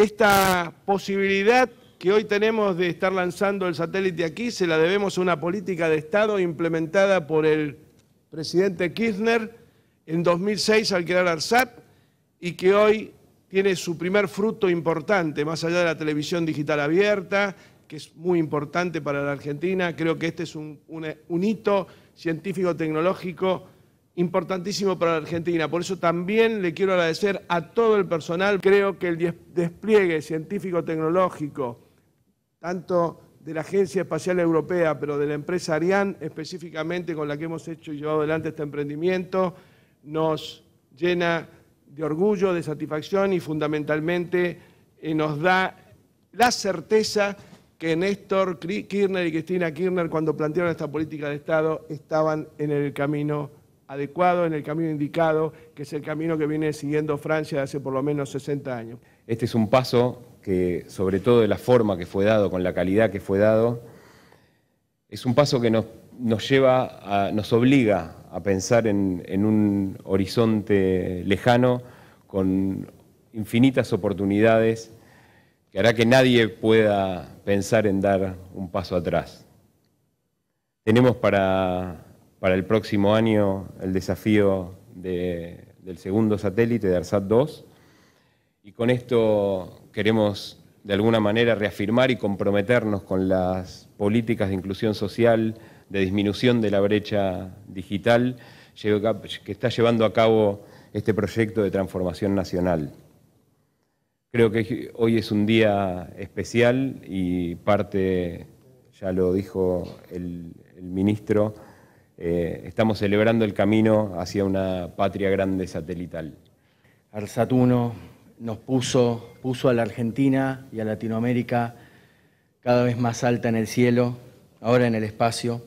Esta posibilidad que hoy tenemos de estar lanzando el satélite aquí se la debemos a una política de Estado implementada por el presidente Kirchner en 2006 al crear ARSAT y que hoy tiene su primer fruto importante, más allá de la televisión digital abierta, que es muy importante para la Argentina. Creo que este es un, hito científico-tecnológico importantísimo para la Argentina. Por eso también le quiero agradecer a todo el personal. Creo que el despliegue científico-tecnológico, tanto de la Agencia Espacial Europea, pero de la empresa Ariane específicamente con la que hemos hecho y llevado adelante este emprendimiento, nos llena de orgullo, de satisfacción y fundamentalmente eh, nos da la certeza que Néstor Kirchner y Cristina Kirchner cuando plantearon esta política de Estado estaban en el camino adecuado, en el camino indicado, que es el camino que viene siguiendo Francia hace por lo menos 60 años. Este es un paso que, sobre todo de la forma que fue dado, con la calidad que fue dado, es un paso que nos, nos lleva, a, nos obliga a pensar en, en un horizonte lejano con infinitas oportunidades que hará que nadie pueda pensar en dar un paso atrás. Tenemos para para el próximo año el desafío del segundo satélite de ARSAT-2. Y con esto queremos de alguna manera reafirmar y comprometernos con las políticas de inclusión social, de disminución de la brecha digital que está llevando a cabo este proyecto de transformación nacional. Creo que hoy es un día especial y parte, ya lo dijo el ministro, eh, estamos celebrando el camino hacia una patria grande satelital. Arsatuno nos puso, puso a la Argentina y a Latinoamérica cada vez más alta en el cielo, ahora en el espacio.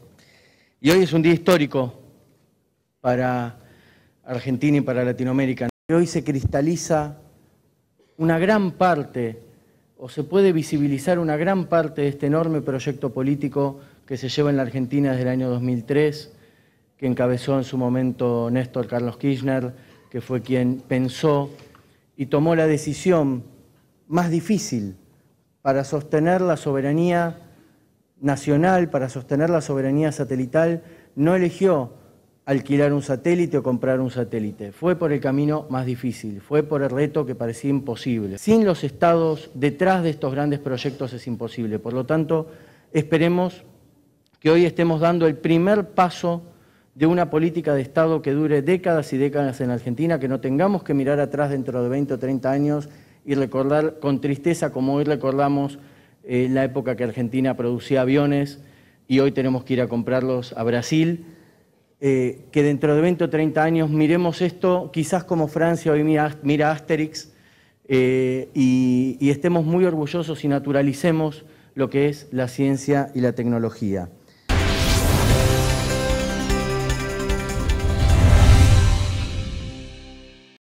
Y hoy es un día histórico para Argentina y para Latinoamérica. Hoy se cristaliza una gran parte, o se puede visibilizar una gran parte de este enorme proyecto político que se lleva en la Argentina desde el año 2003 que encabezó en su momento Néstor Carlos Kirchner, que fue quien pensó y tomó la decisión más difícil para sostener la soberanía nacional, para sostener la soberanía satelital, no eligió alquilar un satélite o comprar un satélite. Fue por el camino más difícil, fue por el reto que parecía imposible. Sin los estados detrás de estos grandes proyectos es imposible. Por lo tanto, esperemos que hoy estemos dando el primer paso de una política de Estado que dure décadas y décadas en Argentina, que no tengamos que mirar atrás dentro de 20 o 30 años y recordar con tristeza, como hoy recordamos eh, la época que Argentina producía aviones y hoy tenemos que ir a comprarlos a Brasil, eh, que dentro de 20 o 30 años miremos esto, quizás como Francia hoy mira, Asterix, eh, y estemos muy orgullosos y naturalicemos lo que es la ciencia y la tecnología.